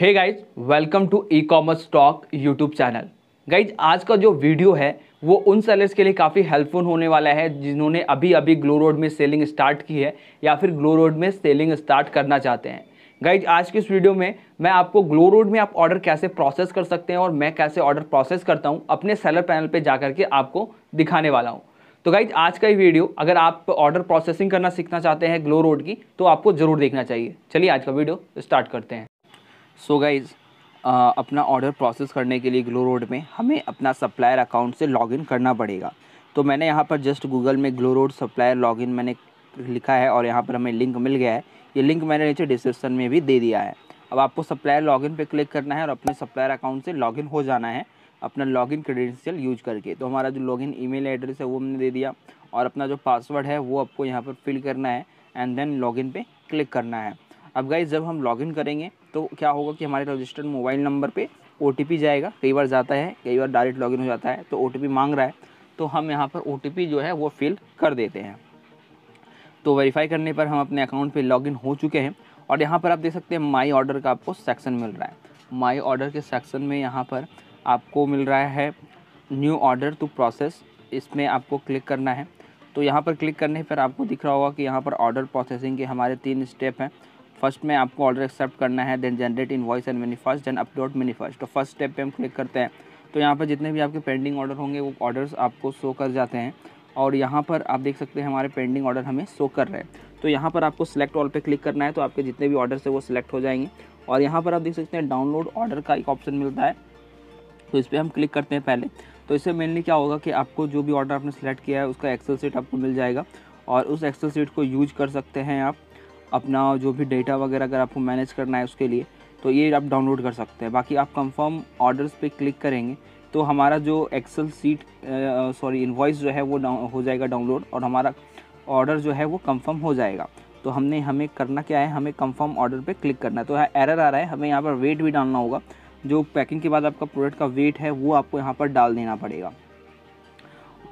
hey guys welcome to e commerce stock YouTube channel guys आज का जो video है वो उन सेलर्स के लिए काफ़ी हेल्पफुल होने वाला है जिन्होंने अभी अभी ग्लो रोड में सेलिंग स्टार्ट की है या फिर ग्लो रोड में सेलिंग स्टार्ट करना चाहते हैं गाइज आज की इस वीडियो में मैं आपको ग्लो रोड में आप ऑर्डर कैसे प्रोसेस कर सकते हैं और मैं कैसे ऑर्डर प्रोसेस करता हूँ अपने सेलर पैनल पर जा के आपको दिखाने वाला हूँ तो गाइज आज का ये वीडियो अगर आप ऑर्डर प्रोसेसिंग करना सीखना चाहते हैं ग्लो रोड की तो आपको ज़रूर देखना चाहिए चलिए आज का वीडियो स्टार्ट करते हैं सो गाइज़ uh, अपना ऑर्डर प्रोसेस करने के लिए ग्लो रोड में हमें अपना सप्लायर अकाउंट से लॉगिन करना पड़ेगा तो मैंने यहाँ पर जस्ट गूगल में ग्लो रोड सप्लायर लॉगिन मैंने लिखा है और यहाँ पर हमें लिंक मिल गया है ये लिंक मैंने नीचे डिस्क्रिप्शन में भी दे दिया है अब आपको सप्लायर लॉगिन पे क्लिक करना है और अपने सप्लायर अकाउंट से लॉगिन हो जाना है अपना लॉगिन क्रेडेंशियल यूज करके तो हमारा जो लॉगिन ईमेल एड्रेस है वो हमने दे दिया और अपना जो पासवर्ड है वो आपको यहाँ पर फिल करना है एंड देन लॉगिन पे क्लिक करना है अब गाइज जब हम लॉगिन करेंगे तो क्या होगा कि हमारे रजिस्टर्ड मोबाइल नंबर पर ओ जाएगा कई बार जाता है कई बार डायरेक्ट लॉगिन हो जाता है तो ओ मांग रहा है तो हम यहाँ पर ओ जो है वो फिल कर देते हैं तो वेरीफाई करने पर हम अपने अकाउंट पे लॉगिन हो चुके हैं और यहाँ पर आप देख सकते हैं माई ऑर्डर का आपको सेक्शन मिल रहा है माई ऑर्डर के सेक्शन में यहाँ पर आपको मिल रहा है न्यू ऑर्डर टू प्रोसेस इसमें आपको क्लिक करना है तो यहाँ पर क्लिक करने पर आपको दिख रहा होगा कि यहाँ पर ऑर्डर प्रोसेसिंग के हमारे तीन स्टेप हैं फर्स्ट में आपको ऑर्डर एक्सेप्ट करना है then generate invoice and manifest then upload manifest तो फर्स्ट स्टेप पे हम क्लिक करते हैं तो यहाँ पर जितने भी आपके पेंडिंग ऑर्डर होंगे वो ऑर्डर्स आपको शो कर जाते हैं और यहाँ पर आप देख सकते हैं हमारे पेंडिंग ऑर्डर हमें शो कर रहे हैं तो यहाँ पर आपको सेलेक्ट ऑल पर क्लिक करना है तो आपके जितने भी ऑर्डर्स है वो सिलेक्ट हो जाएंगे और यहाँ पर आप देख सकते हैं डाउनलोड ऑर्डर का एक ऑप्शन मिलता है तो इस पर हम क्लिक करते हैं पहले तो इससे मेनली क्या होगा कि आपको जो भी ऑर्डर आपने सेलेक्ट किया है उसका एक्सेल सीट आपको मिल जाएगा और उस एक्सेल सीट को यूज कर सकते हैं आप अपना जो भी डेटा वगैरह अगर आपको मैनेज करना है उसके लिए तो ये आप डाउनलोड कर सकते हैं बाकी आप कंफर्म ऑर्डर्स पे क्लिक करेंगे तो हमारा जो एक्सेल सीट सॉरी इन्वॉइस जो है वो हो जाएगा डाउनलोड और हमारा ऑर्डर जो है वो कंफर्म हो जाएगा तो हमने हमें करना क्या है हमें कंफर्म ऑर्डर पे क्लिक करना है तो यहाँ एरर आ रहा है हमें यहाँ पर वेट भी डालना होगा जो पैकिंग के बाद आपका प्रोडक्ट का वेट है वो आपको यहाँ पर डाल देना पड़ेगा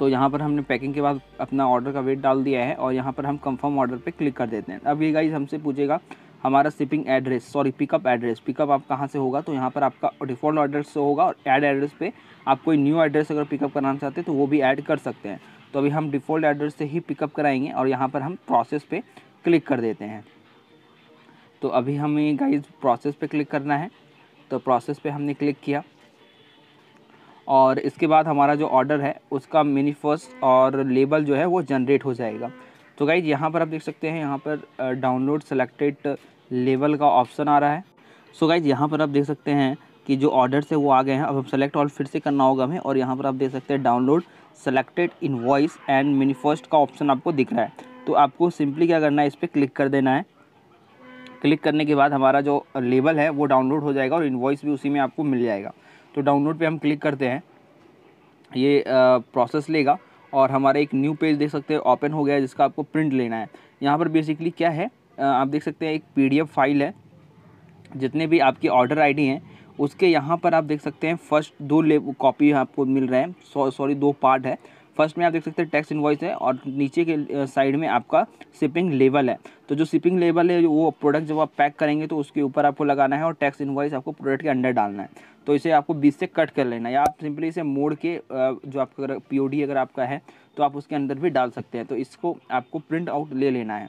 तो यहाँ पर हमने पैकिंग के बाद अपना ऑर्डर का वेट डाल दिया है और यहाँ पर हम कंफर्म ऑर्डर पे क्लिक कर देते हैं अब ये गाइज हमसे पूछेगा हमारा shipping address sorry pickup address pickup आप कहाँ से होगा तो यहाँ पर आपका डिफ़ॉल्ट एड्रेस से होगा और ऐड एड्रेस पर आप कोई न्यू एड्रेस अगर पिकअप कराना चाहते हैं तो वो भी ऐड कर सकते हैं तो अभी हम डिफ़ॉल्ट एड्रेस से ही पिकअप कराएंगे और यहाँ पर हम प्रोसेस पर क्लिक कर देते हैं तो अभी हमें गाइज प्रोसेस पर क्लिक करना है तो प्रोसेस पर हमने क्लिक किया और इसके बाद हमारा जो ऑर्डर है उसका मिनी और लेबल जो है वो जनरेट हो जाएगा तो गाइज यहाँ पर आप देख सकते हैं यहाँ पर डाउनलोड सेलेक्टेड लेबल का ऑप्शन आ रहा है सो गाइज यहाँ पर आप देख सकते हैं कि जो ऑर्डर से वो आ गए हैं अब हम सेलेक्ट ऑल फिर से करना होगा हमें और यहाँ पर आप देख सकते हैं download selected invoice and manifest का ऑप्शन आपको दिख रहा है तो आपको सिंपली क्या करना है इस पर क्लिक कर देना है क्लिक करने के बाद हमारा जो लेबल है वो डाउनलोड हो जाएगा और इन्वॉइस भी उसी में आपको मिल जाएगा तो डाउनलोड पे हम क्लिक करते हैं ये प्रोसेस लेगा और हमारा एक न्यू पेज देख सकते हैं ओपन हो गया है जिसका आपको प्रिंट लेना है यहाँ पर बेसिकली क्या है आप देख सकते हैं एक पीडीएफ फाइल है जितने भी आपकी ऑर्डर आईडी हैं उसके यहाँ पर आप देख सकते हैं फर्स्ट दो ले कॉपी आपको मिल रहे हैं सॉरी सौ, दो पार्ट है फर्स्ट में आप देख सकते हैं टैक्स इन्वॉइस है और नीचे के साइड में आपका शिपिंग लेवल है तो जो शिपिंग लेवल है वो प्रोडक्ट जब आप पैक करेंगे तो उसके ऊपर आपको लगाना है और टैक्स इन्वॉइस आपको प्रोडक्ट के अंडर डालना है तो इसे आपको बीस से कट कर लेना है या आप सिंपली इसे मोड़ के जो आपका पी अगर आपका है तो आप उसके अंदर भी डाल सकते हैं तो इसको आपको प्रिंट आउट ले लेना है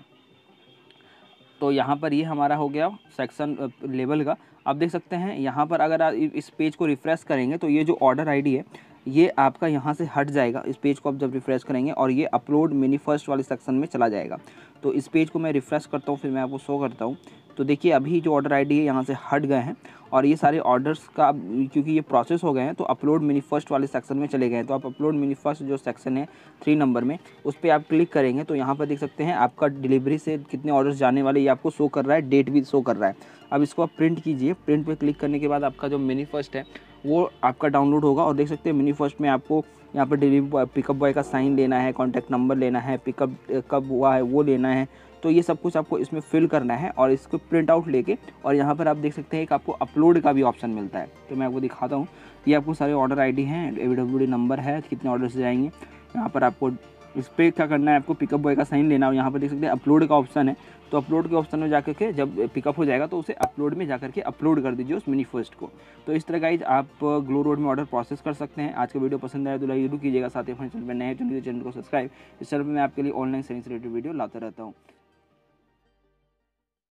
तो यहाँ पर ये हमारा हो गया सेक्शन लेवल का आप देख सकते हैं यहाँ पर अगर आप इस पेज को रिफ़्रेश करेंगे तो ये जो ऑर्डर आईडी है ये आपका यहाँ से हट जाएगा इस पेज को आप जब रिफ़्रेश करेंगे और ये अपलोड मिनी फर्स्ट वाले सेक्शन में चला जाएगा तो इस पेज को मैं रिफ़्रेश करता हूँ फिर मैं आपको शो करता हूँ तो देखिए अभी जो ऑर्डर आईडी है यहाँ से हट गए हैं और ये सारे ऑर्डर्स का क्योंकि ये प्रोसेस हो गए हैं तो अपलोड मिनी फर्स्ट वाले सेक्शन में चले गए हैं तो आप अपलोड मिनी फर्स्ट जो सेक्शन है थ्री नंबर में उस पर आप क्लिक करेंगे तो यहाँ पर देख सकते हैं आपका डिलीवरी से कितने ऑर्डर्स जाने वाले ये आपको शो कर रहा है डेट भी शो कर रहा है अब इसको आप प्रिंट कीजिए प्रिंट पर क्लिक करने के बाद आपका जो मिनी फर्स्ट है वो आपका डाउनलोड होगा और देख सकते हैं मिनी फर्स्ट में आपको यहाँ पर डिलीवरी पिकअप बॉय का साइन लेना है कॉन्टैक्ट नंबर लेना है पिकअप कब हुआ है वो लेना है तो ये सब कुछ आपको इसमें फिल करना है और इसको प्रिंट आउट लेके और यहाँ पर आप देख सकते हैं कि आपको अपलोड का भी ऑप्शन मिलता है तो मैं आपको दिखाता हूँ ये आपको सारे ऑर्डर आईडी हैं ए नंबर है कितने ऑर्डर से जाएंगे यहाँ पर आपको इस पर क्या करना है आपको पिकअप बॉय का साइन लेना और यहाँ पर देख सकते हैं अपलोड का ऑप्शन है तो अपलोड के ऑप्शन में जा के जब पिकअप हो जाएगा तो उसे अपलोड में जा के अपलोड कर दीजिए उस मिनीफर्स्ट को तो इस तरह गाइज आप ग्लो रोड में ऑर्डर प्रोसेस कर सकते हैं आज का वीडियो पसंद आया तो लाइक जरूर कीजिएगा साथ ही अपने चैनल पर नए तो चैनल को सब्सक्राइब इस चैनल पर मैं आपके लिए ऑनलाइन साइंस रिलेटेड वीडियो लाता रहता हूँ